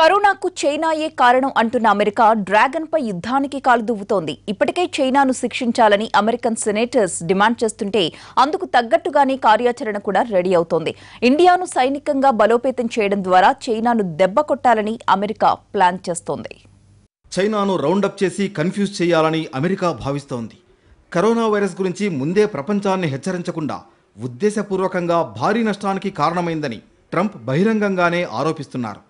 కరోనాకు చైనాయే కారణం అంటున్న అమెరికా డ్రాగన్పై యుద్ధానికి కాలుదువ్వుతోంది ఇప్పటికే చైనాను శిక్షించాలని అమెరికన్ సెనేటర్స్ డిమాండ్ చేస్తుంటే అందుకు తగ్గట్టుగానే కార్యాచరణ కూడా రెడీ అవుతోంది ఇండియాను సైనికంగా బలోపేతం చేయడం ద్వారా చైనాను దెబ్బ కొట్టాలని అమెరికా ప్లాన్ చేస్తోంది చైనాను రౌండప్ చేసి కన్ఫ్యూజ్ చేయాలని అమెరికా భావిస్తోంది కరోనా వైరస్ గురించి ముందే ప్రపంచాన్ని హెచ్చరించకుండా ఉద్దేశపూర్వకంగా భారీ నష్టానికి కారణమైందని ట్రంప్ బహిరంగంగానే ఆరోపిస్తున్నారు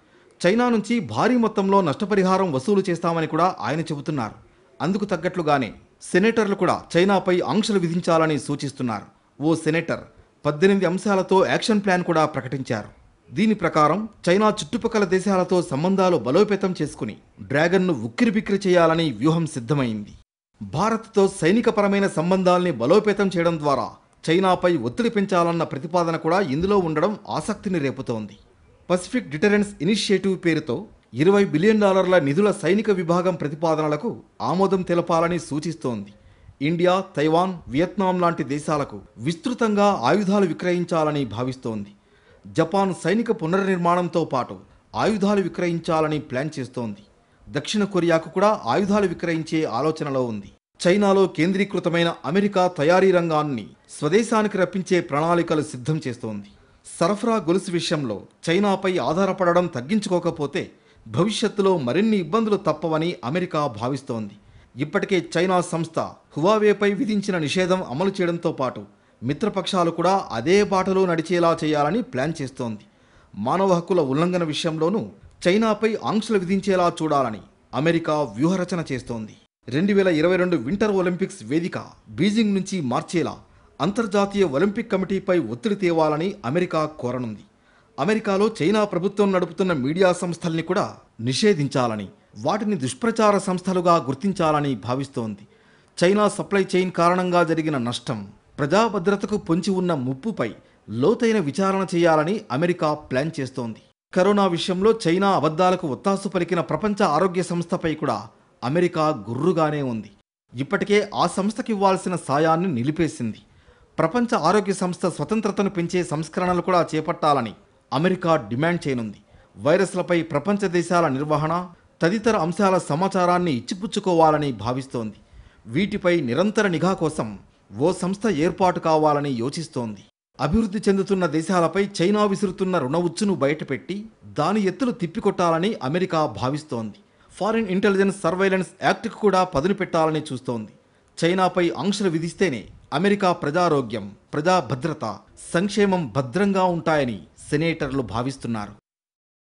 చైనా నుంచి భారీ మొత్తంలో నష్టపరిహారం వసూలు చేస్తామని కూడా ఆయన చెబుతున్నారు అందుకు తగ్గట్లుగానే సెనేటర్లు కూడా చైనాపై ఆంక్షలు విధించాలని సూచిస్తున్నారు ఓ సెనేటర్ పద్దెనిమిది అంశాలతో యాక్షన్ ప్లాన్ కూడా ప్రకటించారు దీని ప్రకారం చైనా చుట్టుపక్కల దేశాలతో సంబంధాలు బలోపేతం చేసుకుని డ్రాగన్ను ఉక్కిరిబిక్కిరి చేయాలని వ్యూహం సిద్ధమైంది భారత్తో సైనికపరమైన సంబంధాల్ని బలోపేతం చేయడం ద్వారా చైనాపై ఒత్తిడి పెంచాలన్న ప్రతిపాదన కూడా ఇందులో ఉండడం ఆసక్తిని రేపుతోంది పసిఫిక్ డిటరెన్స్ ఇనిషియేటివ్ పేరుతో ఇరవై బిలియన్ డాలర్ల నిధుల సైనిక విభాగం ప్రతిపాదనలకు ఆమోదం తెలపాలని సూచిస్తోంది ఇండియా తైవాన్ వియత్నాం లాంటి దేశాలకు విస్తృతంగా ఆయుధాలు విక్రయించాలని భావిస్తోంది జపాన్ సైనిక పునర్నిర్మాణంతో పాటు ఆయుధాలు విక్రయించాలని ప్లాన్ చేస్తోంది దక్షిణ కొరియాకు కూడా ఆయుధాలు విక్రయించే ఆలోచనలో ఉంది చైనాలో కేంద్రీకృతమైన అమెరికా తయారీ రంగాన్ని స్వదేశానికి రప్పించే ప్రణాళికలు సిద్ధం చేస్తోంది సరఫరా గొలుసు విషయంలో చైనాపై ఆధారపడడం తగ్గించుకోకపోతే భవిష్యత్తులో మరిన్ని ఇబ్బందులు తప్పవని అమెరికా భావిస్తోంది ఇప్పటికే చైనా సంస్థ హువావేపై విధించిన నిషేధం అమలు చేయడంతో పాటు మిత్రపక్షాలు కూడా అదే బాటలో నడిచేలా చేయాలని ప్లాన్ చేస్తోంది మానవ హక్కుల ఉల్లంఘన విషయంలోనూ చైనాపై ఆంక్షలు విధించేలా చూడాలని అమెరికా వ్యూహరచన చేస్తోంది రెండు వేల ఇరవై రెండు వింటర్ ఒలింపిక్స్ వేదిక బీజింగ్ నుంచి మార్చేలా అంతర్జాతీయ ఒలింపిక్ కమిటీపై ఒత్తిడి తేవాలని అమెరికా కోరనుంది అమెరికాలో చైనా ప్రభుత్వం నడుపుతున్న మీడియా సంస్థల్ని కూడా నిషేధించాలని వాటిని దుష్ప్రచార సంస్థలుగా గుర్తించాలని భావిస్తోంది చైనా సప్లై చైన్ కారణంగా జరిగిన నష్టం ప్రజాభద్రతకు పొంచి ఉన్న ముప్పుపై లోతైన విచారణ చేయాలని అమెరికా ప్లాన్ చేస్తోంది కరోనా విషయంలో చైనా అబద్ధాలకు ఒత్తాసు పలికిన ప్రపంచ ఆరోగ్య సంస్థపై కూడా అమెరికా గుర్రుగానే ఉంది ఇప్పటికే ఆ సంస్థకివ్వాల్సిన సాయాన్ని నిలిపేసింది ప్రపంచ ఆరోగ్య సంస్థ స్వతంత్రతను పెంచే సంస్కరణలు కూడా చేపట్టాలని అమెరికా డిమాండ్ చేయనుంది వైరస్లపై ప్రపంచ దేశాల నిర్వహణ తదితర అంశాల సమాచారాన్ని ఇచ్చిపుచ్చుకోవాలని భావిస్తోంది వీటిపై నిరంతర నిఘా కోసం ఓ సంస్థ ఏర్పాటు కావాలని యోచిస్తోంది అభివృద్ధి చెందుతున్న దేశాలపై చైనా విసురుతున్న రుణ ఉచ్చును బయటపెట్టి దాని ఎత్తులు తిప్పికొట్టాలని అమెరికా భావిస్తోంది ఫారిన్ ఇంటెలిజెన్స్ సర్వైలెన్స్ యాక్ట్కు కూడా పదును పెట్టాలని చూస్తోంది చైనాపై ఆంక్షలు విధిస్తేనే అమెరికా ప్రజారోగ్యం ప్రజాభద్రత సంక్షేమం భద్రంగా ఉంటాయని సెనేటర్లు భావిస్తున్నారు